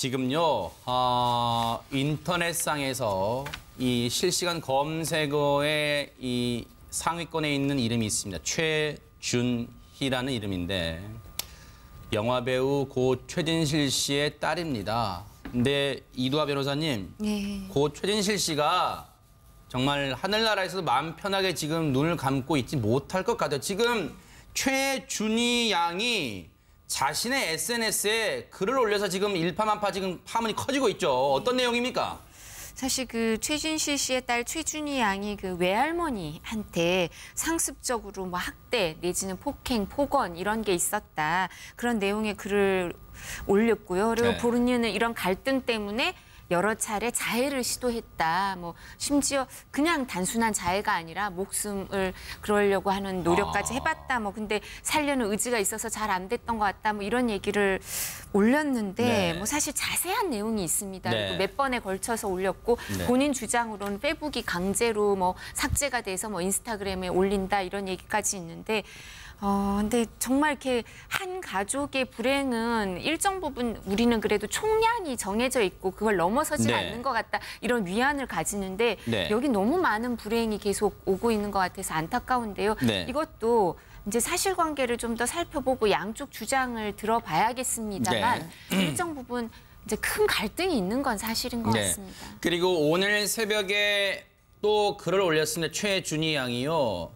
지금요 어, 인터넷상에서 이 실시간 검색어의 이 상위권에 있는 이름이 있습니다. 최준희라는 이름인데 영화 배우 고 최진실 씨의 딸입니다. 근데 이두아 변호사님, 네. 고 최진실 씨가 정말 하늘나라에서도 마음 편하게 지금 눈을 감고 있지 못할 것 같아요. 지금 최준희 양이 자신의 SNS에 글을 올려서 지금 일파만파 지금 파문이 커지고 있죠. 어떤 네. 내용입니까? 사실 그 최진실 씨의 딸 최준희 양이 그 외할머니한테 상습적으로 뭐 학대 내지는 폭행, 폭언 이런 게 있었다. 그런 내용의 글을 올렸고요. 그리고 네. 보르니는 이런 갈등 때문에 여러 차례 자해를 시도했다. 뭐 심지어 그냥 단순한 자해가 아니라 목숨을 그러려고 하는 노력까지 아. 해봤다. 뭐 근데 살려는 의지가 있어서 잘 안 됐던 것 같다. 뭐 이런 얘기를 올렸는데 네. 뭐 사실 자세한 내용이 있습니다. 네. 그리고 몇 번에 걸쳐서 올렸고 네. 본인 주장으로는 페북이 강제로 뭐 삭제가 돼서 뭐 인스타그램에 올린다 이런 얘기까지 있는데 어, 근데 정말 이렇게 한 가족의 불행은 일정 부분 우리는 그래도 총량이 정해져 있고 그걸 넘어서지 네. 않는 것 같다 이런 위안을 가지는데 네. 여기 너무 많은 불행이 계속 오고 있는 것 같아서 안타까운데요. 네. 이것도 이제 사실관계를 좀 더 살펴보고 양쪽 주장을 들어봐야겠습니다만 네. 일정 부분 이제 큰 갈등이 있는 건 사실인 것 네. 같습니다. 그리고 오늘 새벽에 또 글을 올렸습니다. 최준희 양이요.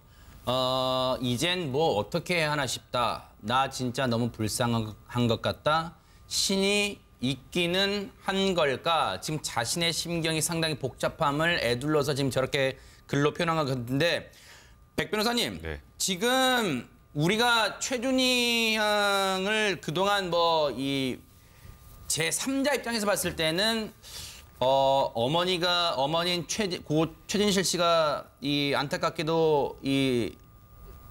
어, 이젠 뭐 어떻게 해야 하나 싶다. 나 진짜 너무 불쌍한 것 같다. 신이 있기는 한 걸까? 지금 자신의 심경이 상당히 복잡함을 애둘러서 지금 저렇게 글로 표현한 것 같은데 백 변호사님 네. 지금 우리가 최준희 형을 그동안 뭐 이 제3자 입장에서 봤을 때는 어, 어머니가 어머니인 최, 고 최진실 씨가 이 안타깝게도 이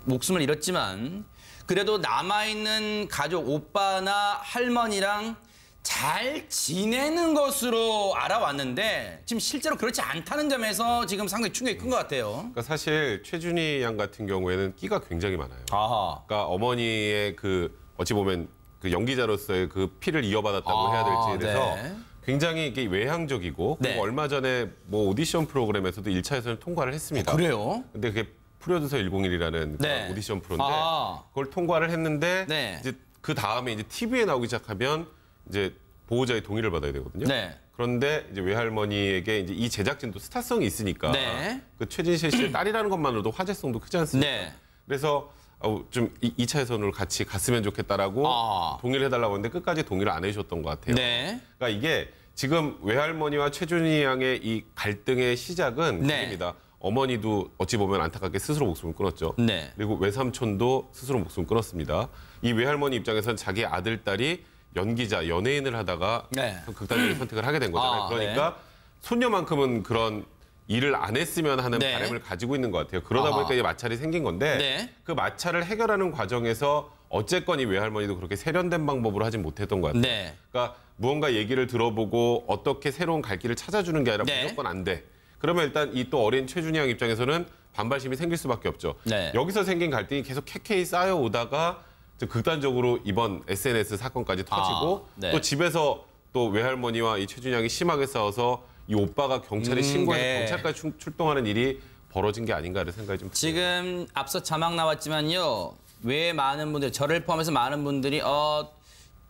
목숨을 잃었지만 그래도 남아있는 가족 오빠나 할머니랑 잘 지내는 것으로 알아왔는데 지금 실제로 그렇지 않다는 점에서 지금 상당히 충격이 큰 것 같아요. 그러니까 사실 최준희 양 같은 경우에는 끼가 굉장히 많아요. 아하. 그러니까 어머니의 그 어찌 보면 그 연기자로서의 그 피를 이어받았다고 아, 해야 될지 그래서 네. 굉장히 이게 외향적이고 네. 얼마 전에 뭐 오디션 프로그램에서도 1차에서는 통과를 했습니다. 어, 그래요? 근데 그게 프로듀서 101이라는 네. 오디션 프로인데 아. 그걸 통과를 했는데 네. 이제 그 다음에 이제 TV에 나오기 시작하면 이제 보호자의 동의를 받아야 되거든요. 네. 그런데 이제 외할머니에게 이제 이 제작진도 스타성이 있으니까 네. 그 최진실 씨의 딸이라는 것만으로도 화제성도 크지 않습니까? 네. 그래서 어, 좀 이, 2차 예선으로 같이 갔으면 좋겠다라고 아. 동의를 해달라고 했는데 끝까지 동의를 안 해주셨던 것 같아요. 네. 그러니까 이게 지금 외할머니와 최준희 양의 이 갈등의 시작은 네. 입니다 어머니도 어찌 보면 안타깝게 스스로 목숨을 끊었죠. 네. 그리고 외삼촌도 스스로 목숨을 끊었습니다. 이 외할머니 입장에선 자기 아들, 딸이 연기자, 연예인을 하다가 네. 극단적인 선택을 하게 된 거잖아요. 아, 그러니까 네. 손녀만큼은 그런 일을 안 했으면 하는 네. 바람을 가지고 있는 것 같아요. 그러다 아하. 보니까 이제 마찰이 생긴 건데 네. 그 마찰을 해결하는 과정에서 어쨌건 이 외할머니도 그렇게 세련된 방법으로 하진 못했던 것 같아요. 네. 그러니까 무언가 얘기를 들어보고 어떻게 새로운 갈 길을 찾아주는 게 아니라 네. 무조건 안 돼. 그러면 일단 이 또 어린 최준희 양 입장에서는 반발심이 생길 수밖에 없죠. 네. 여기서 생긴 갈등이 계속 캐캐이 쌓여오다가 극단적으로 이번 SNS 사건까지 터지고 아, 네. 또 집에서 또 외할머니와 이 최준양이 심하게 싸워서 이 오빠가 경찰에 음, 신고해서 네. 경찰까지 출- 출동하는 일이 벌어진 게 아닌가를 생각이 좀 지금 앞서 자막 나왔지만요. 왜 많은 분들 저를 포함해서 많은 분들이 어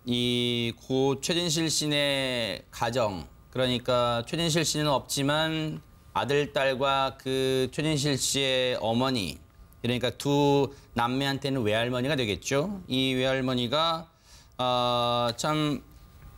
이 고 최진실 씨네 가정 그러니까 최진실 씨는 없지만 아들 딸과 그 최진실 씨의 어머니 그러니까 두 남매한테는 외할머니가 되겠죠. 이 외할머니가 어참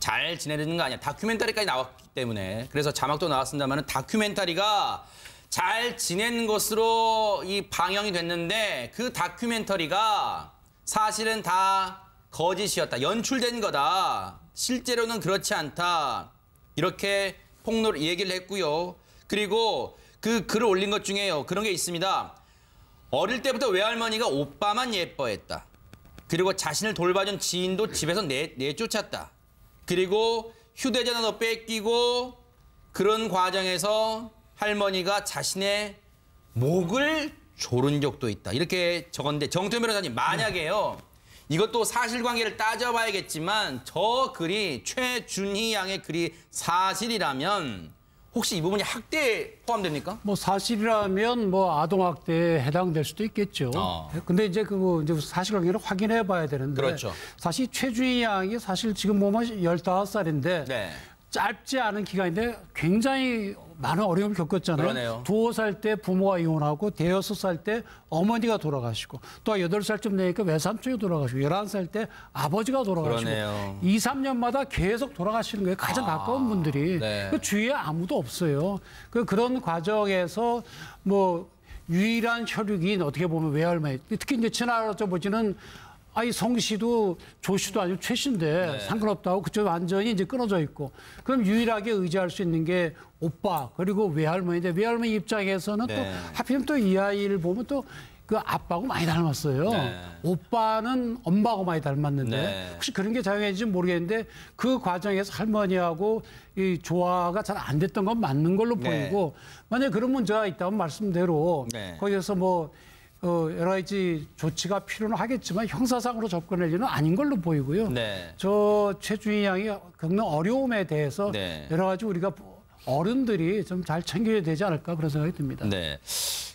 잘 지내는 거 아니야. 다큐멘터리까지 나왔기 때문에. 그래서 자막도 나왔습니다만 다큐멘터리가 잘 지낸 것으로 이 방영이 됐는데 그 다큐멘터리가 사실은 다 거짓이었다. 연출된 거다. 실제로는 그렇지 않다. 이렇게 폭로를 얘기를 했고요. 그리고 그 글을 올린 것 중에요. 그런 게 있습니다. 어릴 때부터 외할머니가 오빠만 예뻐했다. 그리고 자신을 돌봐준 지인도 집에서 내, 내쫓았다. 그리고 휴대전화도 뺏기고 그런 과정에서 할머니가 자신의 목을 조른 적도 있다. 이렇게 적었는데 정태 변호사님 만약에요. 이것도 사실관계를 따져봐야겠지만 저 글이 최준희 양의 글이 사실이라면 혹시 이 부분이 학대에 포함됩니까? 뭐 사실이라면 뭐 아동학대에 해당될 수도 있겠죠. 어. 근데 이제 그뭐 이제 사실관계를 확인해 봐야 되는데. 그렇죠. 사실 최주희 양이 사실 지금 몸면1 5 살인데 네. 짧지 않은 기간인데 굉장히 많은 어려움을 겪었잖아요. 두어 살 때 부모가 이혼하고 대여섯 살 때 어머니가 돌아가시고 또 여덟 살쯤 되니까 외삼촌이 돌아가시고 열한 살 때 아버지가 돌아가시고 이 삼년마다 계속 돌아가시는 거예요. 가장 아, 가까운 분들이. 네. 그 주위에 아무도 없어요. 그 그런 과정에서 뭐 유일한 혈육인 어떻게 보면 외할머니 특히 이제 친할아버지는 아이 성씨도 조씨도 아주 최신데 네. 상관없다고 그쪽 완전히 이제 끊어져 있고 그럼 유일하게 의지할 수 있는 게 오빠 그리고 외할머니인데 외할머니 입장에서는 네. 또 하필이면 또 이 아이를 보면 또 그 아빠하고 많이 닮았어요. 네. 오빠는 엄마하고 많이 닮았는데 네. 혹시 그런 게작용했는지 모르겠는데 그 과정에서 할머니하고 이 조화가 잘 안 됐던 건 맞는 걸로 네. 보이고 만약 에 그런 문제가 있다면 말씀대로 네. 거기에서 뭐 어, 여러 가지 조치가 필요는 하겠지만 형사상으로 접근할 일은 아닌 걸로 보이고요. 네. 저 최준희 양이 겪는 어려움에 대해서 네. 여러 가지 우리가 어른들이 좀 잘 챙겨야 되지 않을까 그런 생각이 듭니다. 네.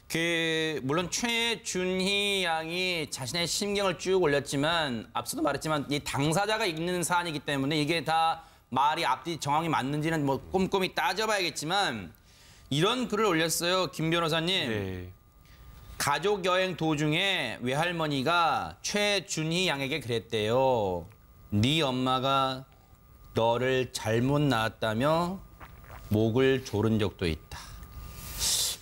그 물론 최준희 양이 자신의 심경을 쭉 올렸지만 앞서도 말했지만 이 당사자가 있는 사안이기 때문에 이게 다 말이 앞뒤 정황이 맞는지는 뭐 꼼꼼히 따져봐야겠지만 이런 글을 올렸어요 김 변호사님. 네. 가족 여행 도중에 외할머니가 최준희 양에게 그랬대요. 네 엄마가 너를 잘못 낳았다며 목을 조른 적도 있다.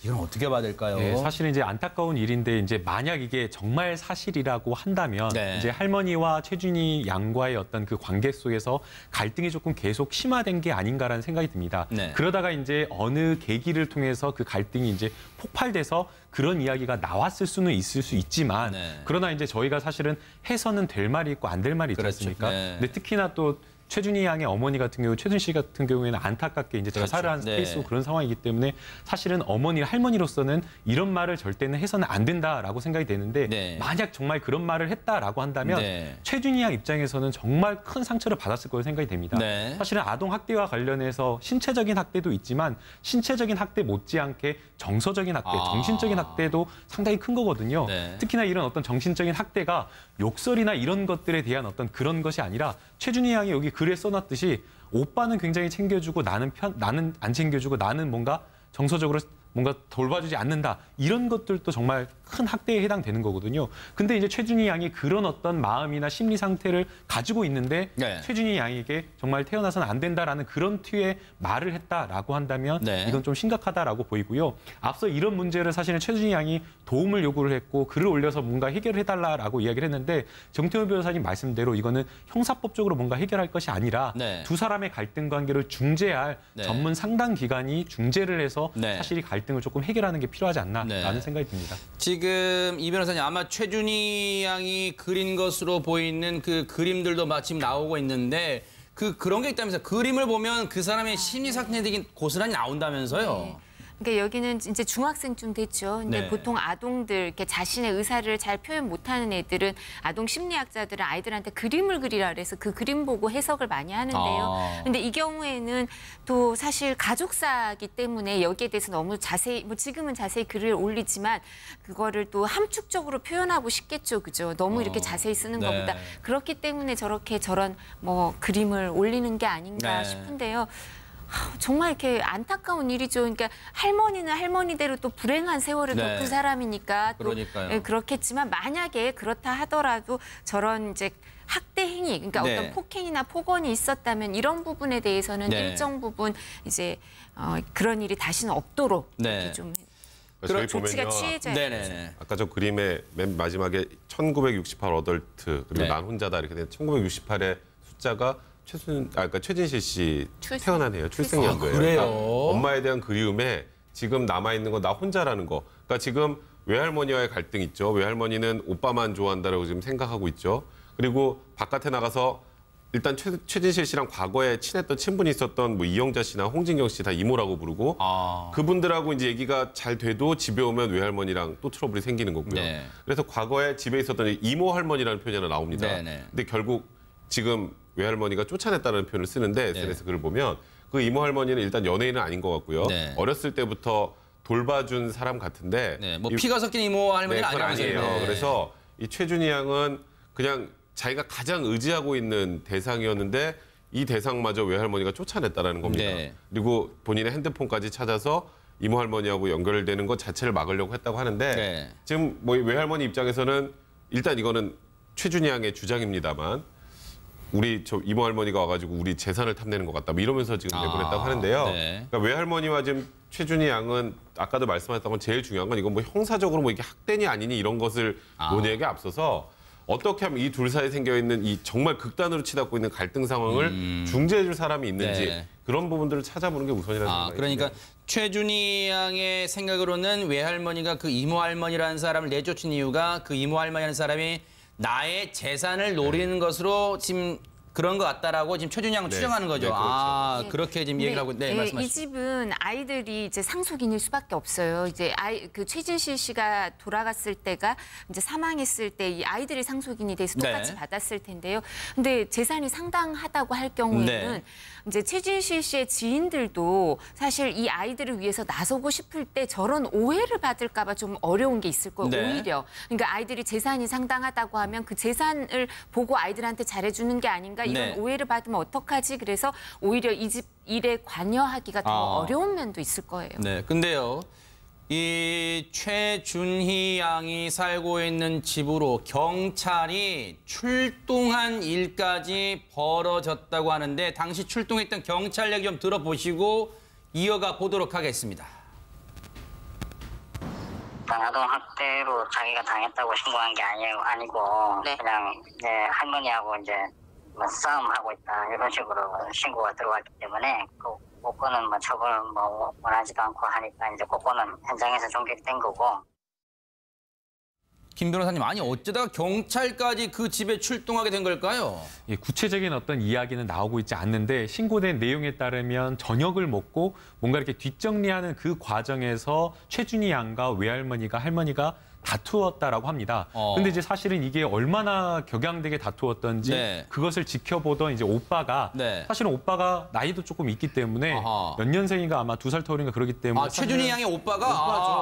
이건 어떻게 봐야 될까요? 네, 사실 이제 안타까운 일인데 이제 만약 이게 정말 사실이라고 한다면 네. 이제 할머니와 최준희 양과의 어떤 그 관계 속에서 갈등이 조금 계속 심화된 게 아닌가라는 생각이 듭니다. 네. 그러다가 이제 어느 계기를 통해서 그 갈등이 이제 폭발돼서 그런 이야기가 나왔을 수는 있을 수 있지만 네. 그러나 이제 저희가 사실은 해서는 될 말이 있고 안 될 말이 있지 그렇죠. 않습니까? 네. 근데 특히나 또 최준희 양의 어머니 같은 경우 최준 씨 같은 경우에는 안타깝게 이제 자살을 그렇죠. 한 네. 케이스고 그런 상황이기 때문에 사실은 어머니 할머니로서는 이런 말을 절대는 해서는 안 된다라고 생각이 되는데 네. 만약 정말 그런 말을 했다라고 한다면 네. 최준희 양 입장에서는 정말 큰 상처를 받았을 거라고 생각이 됩니다. 네. 사실은 아동 학대와 관련해서 신체적인 학대도 있지만 신체적인 학대 못지않게 정서적인 학대, 아... 정신적인 학대도 상당히 큰 거거든요. 네. 특히나 이런 어떤 정신적인 학대가 욕설이나 이런 것들에 대한 어떤 그런 것이 아니라 최준희 양이 여기 글에 써놨듯이 오빠는 굉장히 챙겨주고 나는 편 나는 안 챙겨주고 나는 뭔가 정서적으로 뭔가 돌봐주지 않는다 이런 것들도 정말 큰 학대에 해당되는 거거든요. 근데 이제 최준희 양이 그런 어떤 마음이나 심리 상태를 가지고 있는데 네. 최준희 양에게 정말 태어나선안 된다라는 그런 튀의 말을 했다라고 한다면 네. 이건 좀 심각하다라고 보이고요. 앞서 이런 문제를 사실은 최준희 양이 도움을 요구를 했고 글을 올려서 뭔가 해결해 달라라고 이야기를 했는데 정태호 변호사님 말씀대로 이거는 형사법적으로 뭔가 해결할 것이 아니라 네. 두 사람의 갈등 관계를 중재할 네. 전문 상담 기관이 중재를 해서 네. 사실이 갈 갈등을 조금 해결하는 게 필요하지 않나라는 네. 생각이 듭니다. 지금 이 변호사님 아마 최준희 양이 그린 것으로 보이는 그 그림들도 마침 나오고 있는데 그 그런 게 있다면서 그림을 보면 그 사람의 심리 상태들이 고스란히 나온다면서요. 네. 그러니까 여기는 이제 중학생쯤 됐죠. 근데 네. 보통 아동들 이렇게 자신의 의사를 잘 표현 못하는 애들은 아동 심리학자들은 아이들한테 그림을 그리라 그래서 그 그림 보고 해석을 많이 하는데요. 아. 근데 이 경우에는 또 사실 가족사기 때문에 여기에 대해서 너무 자세히 뭐 지금은 자세히 글을 올리지만 그거를 또 함축적으로 표현하고 싶겠죠, 그죠? 너무 어. 이렇게 자세히 쓰는 네. 것보다 그렇기 때문에 저렇게 저런 뭐 그림을 올리는 게 아닌가 네. 싶은데요. 정말 이렇게 안타까운 일이죠. 그러니까 할머니는 할머니대로 또 불행한 세월을 네. 겪은 그 사람이니까 또 예, 그렇겠지만 만약에 그렇다 하더라도 저런 이제 학대 행위, 그러니까 네. 어떤 폭행이나 폭언이 있었다면 이런 부분에 대해서는 네. 일정 부분 이제 어, 그런 일이 다시는 없도록 네. 좀 그런 조치가 취해져야 되죠. 아까 저 그림의 맨 마지막에 1968 어덜트 그리고 네. 난 혼자다 이렇게 된 1968의 숫자가 최순 아까 그러니까 최진실 씨 출생. 태어난 해요. 출생 연거예요 아, 그러니까 엄마에 대한 그리움에 지금 남아 있는 거 나 혼자라는 거. 그러니까 지금 외할머니와의 갈등 있죠. 외할머니는 오빠만 좋아한다라고 지금 생각하고 있죠. 그리고 바깥에 나가서 일단 최, 최진실 씨랑 과거에 친했던 친분이 있었던 뭐 이영자 씨나 홍진경 씨 다 이모라고 부르고 아. 그분들하고 이제 얘기가 잘 돼도 집에 오면 외할머니랑 또 트러블이 생기는 거고요. 네. 그래서 과거에 집에 있었던 이모 할머니라는 표현이 나옵니다. 네, 네. 근데 결국 지금 외할머니가 쫓아냈다는 표현을 쓰는데 SNS 네. 글을 보면 그 이모 할머니는 일단 연예인은 아닌 것 같고요. 네. 어렸을 때부터 돌봐준 사람 같은데 네, 뭐 피가 섞인 이모 할머니는 네, 아니에요. 네. 그래서 이 최준희 양은 그냥 자기가 가장 의지하고 있는 대상이었는데 이 대상마저 외할머니가 쫓아냈다는 겁니다. 네. 그리고 본인의 핸드폰까지 찾아서 이모 할머니하고 연결되는 것 자체를 막으려고 했다고 하는데 네. 지금 뭐 외할머니 입장에서는 일단 이거는 최준희 양의 주장입니다만 우리 저 이모 할머니가 와가지고 우리 재산을 탐내는 것 같다. 뭐 이러면서 지금 내보냈다고 아, 하는데요. 네. 그러니까 외할머니와 지금 최준희 양은 아까도 말씀하셨던 건 제일 중요한 건 이건 뭐 형사적으로 뭐 이게 학대니 아니니 이런 것을 아. 논의하기 에 앞서서 어떻게 하면 이 둘 사이에 생겨 있는 이 정말 극단으로 치닫고 있는 갈등 상황을 음. 중재해줄 사람이 있는지 네. 그런 부분들을 찾아보는 게 우선이라는 아, 그러니까 있네요. 최준희 양의 생각으로는 외할머니가 그 이모 할머니라는 사람을 내쫓은 이유가 그 이모 할머니라는 사람이 나의 재산을 노리는 것으로 지금 그런 것 같다라고 지금 최준 양은 네. 추정하는 거죠. 네, 그렇죠. 아, 네. 그렇게 지금 얘기를 하고 네, 말씀하시죠. 이 집은 아이들이 이제 상속인일 수밖에 없어요. 이제 아이 그 최진실 씨가 돌아갔을 때가 이제 사망했을 때 이 아이들이 상속인이 돼서 네. 똑같이 받았을 텐데요. 근데 재산이 상당하다고 할 경우에는 네. 이제 최진실 씨의 지인들도 사실 이 아이들을 위해서 나서고 싶을 때 저런 오해를 받을까 봐 좀 어려운 게 있을 거예요. 네. 오히려. 그러니까 아이들이 재산이 상당하다고 하면 그 재산을 보고 아이들한테 잘해 주는 게 아닌가 내 그러니까 이런 네. 오해를 받으면 어떡하지? 그래서 오히려 이 집 일에 관여하기가 더 아. 어려운 면도 있을 거예요. 네, 근데요. 이 최준희 양이 살고 있는 집으로 경찰이 출동한 일까지 벌어졌다고 하는데 당시 출동했던 경찰 얘기 좀 들어보시고 이어가 보도록 하겠습니다. 강화 학대로 자기가 당했다고 신고한 게 아니, 아니고 네. 그냥 네, 할머니하고 이제 뭐 싸움하고 있다 이런 식으로 신고가 들어왔기 때문에 그거는뭐 처벌 뭐 원하지도 않고 하니까 이제 그거는 현장에서 종결된 거고. 김 변호사님 아니 어쩌다가 경찰까지 그 집에 출동하게 된 걸까요? 예, 구체적인 어떤 이야기는 나오고 있지 않는데 신고된 내용에 따르면 저녁을 먹고 뭔가 이렇게 뒷정리하는 그 과정에서 최준희 양과 외할머니가 할머니가 다투었다라고 합니다. 어. 근데 이제 사실은 이게 얼마나 격양되게 다투었던지 네. 그것을 지켜보던 이제 오빠가 네. 사실은 오빠가 나이도 조금 있기 때문에 아하. 몇 년생인가 아마 두 살 터울인가 그러기 때문에 아, 최준희 양의 오빠가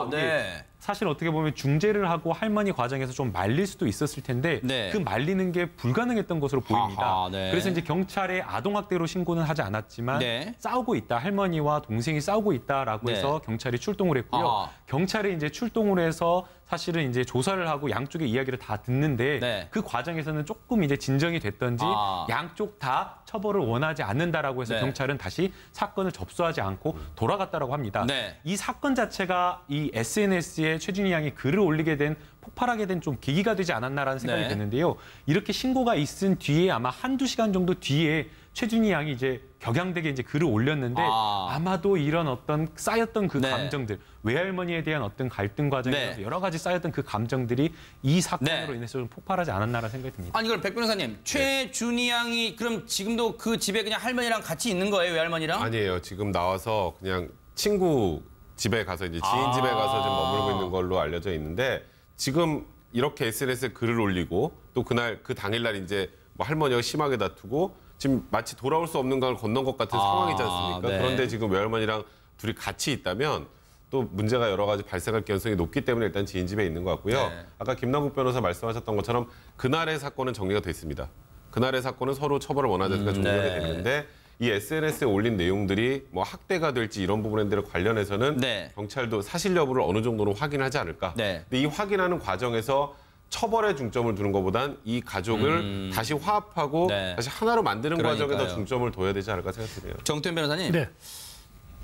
오빠죠. 아, 예. 네. 사실 어떻게 보면 중재를 하고 할머니 과정에서 좀 말릴 수도 있었을 텐데 네. 그 말리는 게 불가능했던 것으로 보입니다. 아하, 네. 그래서 이제 경찰에 아동학대로 신고는 하지 않았지만 네. 싸우고 있다 할머니와 동생이 싸우고 있다라고 네. 해서 경찰이 출동을 했고요. 아하. 경찰이 이제 출동을 해서 사실은 이제 조사를 하고 양쪽의 이야기를 다 듣는데 네. 그 과정에서는 조금 이제 진정이 됐던지 아. 양쪽 다 처벌을 원하지 않는다라고 해서 네. 경찰은 다시 사건을 접수하지 않고 돌아갔다라고 합니다. 네. 이 사건 자체가 이 SNS에 여기에 최준희 양이 글을 올리게 된 폭발하게 된 좀 계기가 되지 않았나라는 생각이 네. 드는데요. 이렇게 신고가 있은 뒤에 아마 한두 시간 정도 뒤에 최준희 양이 이제 격양되게 이제 글을 올렸는데 아. 마도 이런 어떤 쌓였던 그 네. 감정들 외할머니에 대한 어떤 갈등 과정에서 네. 여러 가지 쌓였던 그 감정들이 이 사건으로 네. 인해서 좀 폭발하지 않았나라는 생각이 듭니다. 아니 그럼 백 변호사님 네. 최준희 양이 그럼 지금도 그 집에 그냥 할머니랑 같이 있는 거예요 외할머니랑? 아니에요 지금 나와서 그냥 친구 집에 가서 이제 지인 아. 집에 가서 좀 머물고 있는 걸로 알려져 있는데 지금 이렇게 SNS에 글을 올리고 또 그날 그 당일날 이제 뭐 할머니가 심하게 다투고 지금 마치 돌아올 수 없는 걸을 건넌 것 같은 아 상황이지 않습니까? 네. 그런데 지금 외할머니랑 둘이 같이 있다면 또 문제가 여러 가지 발생할 가능성이 높기 때문에 일단 지인 집에 있는 것 같고요. 네. 아까 김남국 변호사 말씀하셨던 것처럼 그날의 사건은 정리가 됐습니다. 그날의 사건은 서로 처벌을 원하지 않으니까 종료가 됐는데 이 SNS에 올린 내용들이 뭐 학대가 될지 이런 부분에 관련해서는 네. 경찰도 사실 여부를 어느 정도는 확인하지 않을까. 네. 근데 이 확인하는 과정에서 처벌에 중점을 두는 것보단 이 가족을 음... 다시 화합하고 네. 다시 하나로 만드는 그러니까요. 과정에 더 중점을 둬야 되지 않을까 생각드네요. 정태현 변호사님. 네.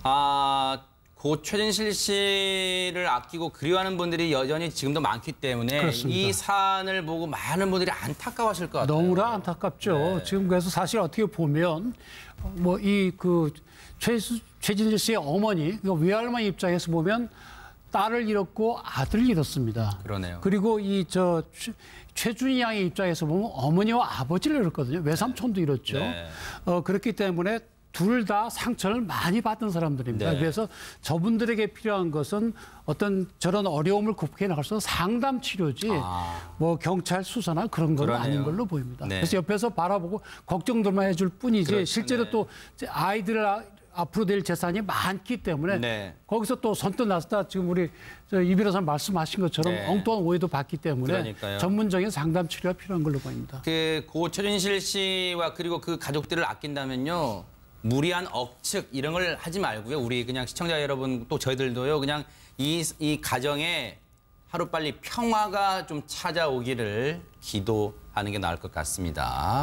아고 최진실 씨를 아끼고 그리워하는 분들이 여전히 지금도 많기 때문에 그렇습니다. 이 사안을 보고 많은 분들이 안타까워하실 것 같아요. 너무나 네. 안타깝죠. 네. 지금 그래서 사실 어떻게 보면 어, 뭐이그 최진실 씨의 어머니, 그 외할머 입장에서 보면 딸을 잃었고 아들을 잃었습니다. 그러네요. 그리고 이 저 최준희 양의 입장에서 보면 어머니와 아버지를 잃었거든요. 외삼촌도 잃었죠. 네. 어, 그렇기 때문에 둘다 상처를 많이 받은 사람들입니다. 네. 그래서 저분들에게 필요한 것은 어떤 저런 어려움을 극복해 나갈 수 있는 상담 치료지 아. 뭐 경찰 수사나 그런 건 그러네요. 아닌 걸로 보입니다. 네. 그래서 옆에서 바라보고 걱정들만 해줄 뿐이지 그렇죠. 실제로 네. 또 아이들을 아, 앞으로 될 재산이 많기 때문에 네. 거기서 또 선뜻 나서다 지금 우리 이 변호사님 말씀하신 것처럼 네. 엉뚱한 오해도 받기 때문에 그러니까요. 전문적인 상담 치료가 필요한 걸로 보입니다. 그고 최준실 씨와 그리고 그 가족들을 아낀다면요. 무리한 억측 이런 걸 하지 말고요. 우리 그냥 시청자 여러분 또 저희들도요. 그냥 이, 이 가정에 하루빨리 평화가 좀 찾아오기를 기도하는 게 나을 것 같습니다.